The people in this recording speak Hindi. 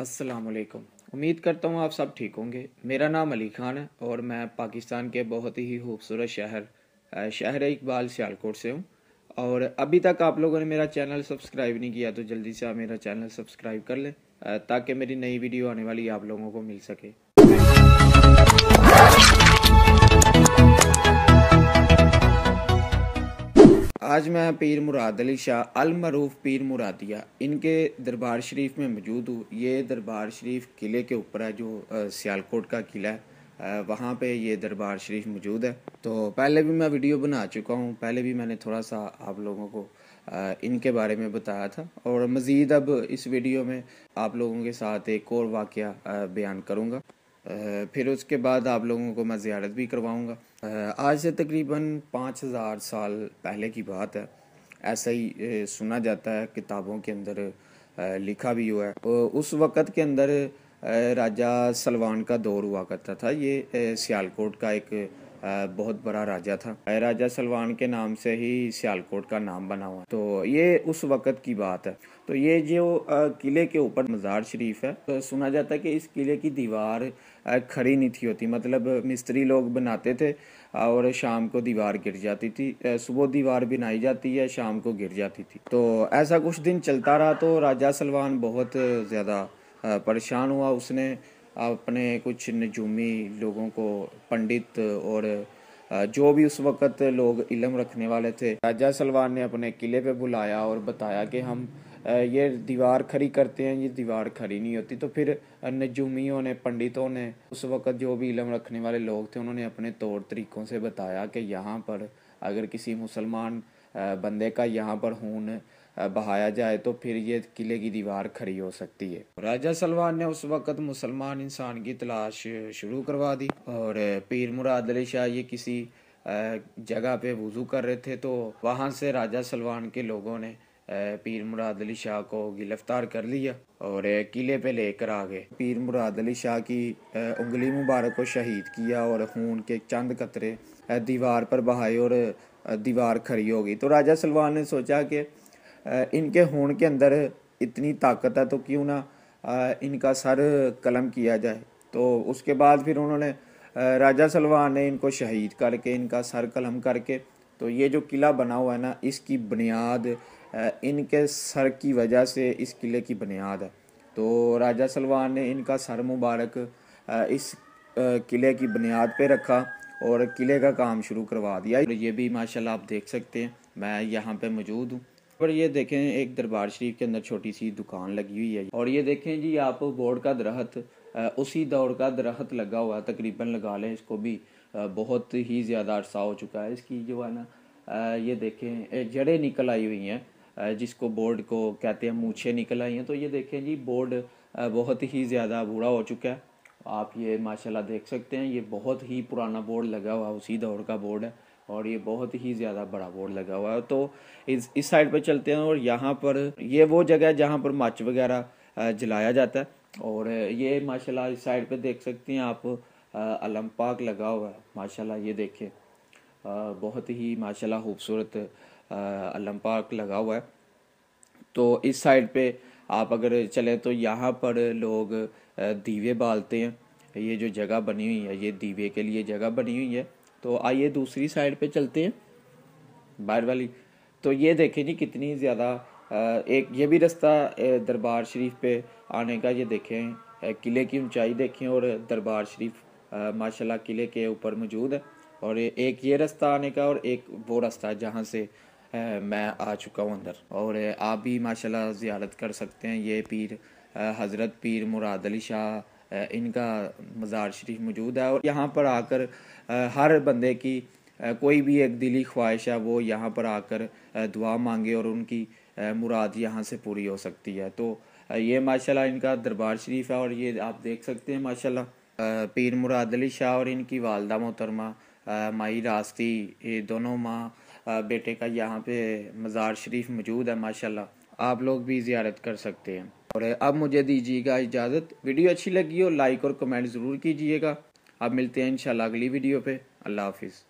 असलकम उम्मीद करता हूँ आप सब ठीक होंगे मेरा नाम अली खान है और मैं पाकिस्तान के बहुत ही खूबसूरत शहर शहर इकबाल सियालकोट से हूँ और अभी तक आप लोगों ने मेरा चैनल सब्सक्राइब नहीं किया तो जल्दी से आप मेरा चैनल सब्सक्राइब कर लें ताकि मेरी नई वीडियो आने वाली आप लोगों को मिल सके आज मैं पीर मुराद अली शाह अलमरूफ पीर मुरादिया इनके दरबार शरीफ में मौजूद हूँ ये दरबार शरीफ किले के ऊपर है जो सियालकोट का किला है वहाँ पे ये दरबार शरीफ मौजूद है तो पहले भी मैं वीडियो बना चुका हूँ पहले भी मैंने थोड़ा सा आप लोगों को इनके बारे में बताया था और मज़ीद अब इस वीडियो में आप लोगों के साथ एक और वाक़ बयान करूँगा फिर उसके बाद आप लोगों को मैं ज़्यारत भी करवाऊँगा आज से तकरीबन पाँच हज़ार साल पहले की बात है ऐसा ही सुना जाता है किताबों के अंदर लिखा भी हुआ है उस वक़्त के अंदर राजा सलवान का दौर हुआ करता था ये सियालकोट का एक बहुत बड़ा राजा था राजा सलवान के नाम से ही सियालकोट का नाम बना हुआ तो ये उस वक़्त की बात है तो ये जो किले के ऊपर मज़ार शरीफ है तो सुना जाता है कि इस किले की दीवार खड़ी नहीं थी होती मतलब मिस्त्री लोग बनाते थे और शाम को दीवार गिर जाती थी सुबह दीवार बनाई जाती है शाम को गिर जाती थी तो ऐसा कुछ दिन चलता रहा तो राजा सलवान बहुत ज़्यादा परेशान हुआ उसने अपने कुछ नजूमी लोगों को पंडित और जो भी उस वक़्त लोग इलम रखने वाले थे राजा सलवान ने अपने किले पे बुलाया और बताया कि हम ये दीवार खड़ी करते हैं ये दीवार खड़ी नहीं होती तो फिर नजूमियों ने पंडितों ने उस वक़्त जो भी इलम रखने वाले लोग थे उन्होंने अपने तौर तरीक़ों से बताया कि यहाँ पर अगर किसी मुसलमान बंदे का यहाँ पर हून बहाया जाए तो फिर ये किले की दीवार खड़ी हो सकती है राजा सलवान ने उस वक़्त मुसलमान इंसान की तलाश शुरू करवा दी और पीर मुराद अली शाह ये किसी जगह पे वज़ू कर रहे थे तो वहाँ से राजा सलवान के लोगों ने पीर मुराद अली शाह को गिरफ्तार कर लिया और किले पे लेकर आ गए पीर मुराद अली शाह की उंगली मुबारक को शहीद किया और खून के चंद कतरे दीवार पर बहाए और दीवार खड़ी हो गई तो राजा सलवान ने सोचा कि इनके होन के अंदर इतनी ताकत है तो क्यों ना इनका सर कलम किया जाए तो उसके बाद फिर उन्होंने राजा सलवान ने इनको शहीद करके इनका सर कलम करके तो ये जो किला बना हुआ है ना इसकी बुनियाद इनके सर की वजह से इस किले की बुनियाद है तो राजा सलवान ने इनका सर मुबारक इस किले की बुनियाद पे रखा और किले का काम शुरू करवा दिया ये भी माशाल्लाह आप देख सकते हैं मैं यहाँ पे मौजूद हूँ और ये देखें एक दरबार शरीफ के अंदर छोटी सी दुकान लगी हुई है और ये देखें जी आप बोर्ड का दरख्त उसी दौर का दरख्त लगा हुआ है तकरीबन लगा लें इसको भी बहुत ही ज़्यादा अरसा हो चुका है इसकी जो है ना ये देखें जड़ें निकल आई हुई हैं जिसको बोर्ड को कहते हैं मूछे निकल आई हैं तो ये देखें जी बोर्ड बहुत ही ज़्यादा बूढ़ा हो चुका है आप ये माशाल्लाह देख सकते हैं ये बहुत ही पुराना बोर्ड लगा हुआ उसी दौर का बोर्ड है और ये बहुत ही ज़्यादा बड़ा बोर्ड लगा हुआ है तो इस इस साइड पर चलते हैं और यहाँ पर ये वो जगह है जहाँ पर मच वगैरह जलाया जाता है और ये माशाल्लाह इस साइड पर देख सकते हैं आप अलम पाक लगा हुआ है माशाल्लाह ये देखें बहुत ही माशाल्लाह खूबसूरत अलम पाक लगा हुआ है तो इस साइड पर आप अगर चलें तो यहाँ पर लोग दीवे बालते हैं ये जो जगह बनी हुई है ये दीवे के लिए जगह बनी हुई है तो आइए दूसरी साइड पे चलते हैं बाहर वाली तो ये देखें जी कितनी ज़्यादा एक ये भी रास्ता दरबार शरीफ पे आने का ये देखें किले की ऊंचाई देखें और दरबार शरीफ माशाल्लाह किले के ऊपर मौजूद है और एक ये रास्ता आने का और एक वो रास्ता जहाँ से मैं आ चुका हूँ अंदर और आप भी माशाल्लाह ज़्यारत कर सकते हैं ये पीर हज़रत पीर मुराद अली शाह इनका मज़ार शरीफ मौजूद है और यहाँ पर आकर हर बंदे की कोई भी एक दिली ख्वाहिश है वो यहाँ पर आकर दुआ मांगे और उनकी मुराद यहाँ से पूरी हो सकती है तो ये माशाल्लाह इनका दरबार शरीफ है और ये आप देख सकते हैं माशाल्लाह पीर मुराद अली शाह और इनकी वालदा मोहतरमा माई रास्ती ये दोनों माँ बेटे का यहाँ पे मज़ार शरीफ मौजूद है माशाल्लाह आप लोग भी ज़्यारत कर सकते हैं और अब मुझे दीजिएगा इजाज़त वीडियो अच्छी लगी हो लाइक और कमेंट ज़रूर कीजिएगा अब मिलते हैं इंशाल्लाह अगली वीडियो पे अल्लाह हाफिज़